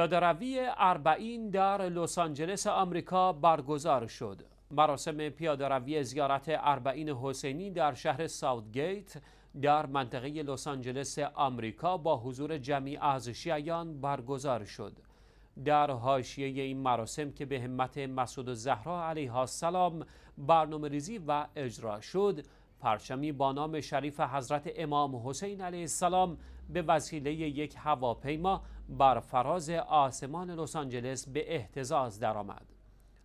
روی اربعین در لس آنجلس آمریکا برگزار شد. مراسم پیاده روی زیارت اربعین حسینی در شهر گیت در منطقه لس آنجلس آمریکا با حضور جمعی از شیعیان برگزار شد. در حاشیه این مراسم که به همت مسعود زهرا علیها السلام برنامه ریزی و اجرا شد، پرچمی با نام شریف حضرت امام حسین علیه السلام به وسیله یک هواپیما بر فراز آسمان لس آنجلس به احتزاز درآمد.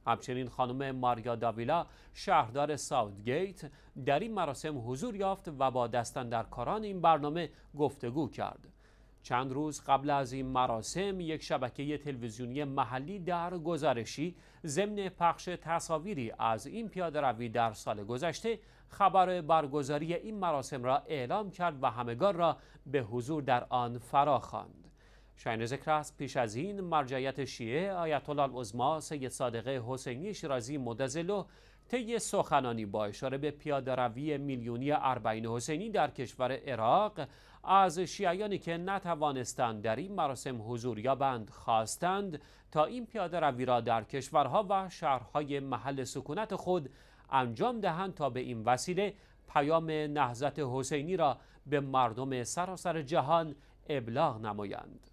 همچنین خانم ماریا داویلا شهردار ساوتگیت در این مراسم حضور یافت و با دستن در کاران این برنامه گفتگو کرد. چند روز قبل از این مراسم یک شبکه تلویزیونی محلی در گزارشی ضمن پخش تصاویری از این پیاده روی در سال گذشته خبر برگزاری این مراسم را اعلام کرد و همگان را به حضور در آن فرا خواند. شاین ذکر است پیش از این مرجعیت شیعه آیت الله العظما سید صادقه حسینی شیرازی مدزلو طی سخنانی با اشاره به پیاده روی میلیونی اربعین حسینی در کشور عراق از شیعیانی که نتوانستند در این مراسم حضور یابند خواستند تا این پیاده روی را در کشورها و شهرهای محل سکونت خود انجام دهند تا به این وسیله پیام نهضت حسینی را به مردم سراسر جهان ابلاغ نمایند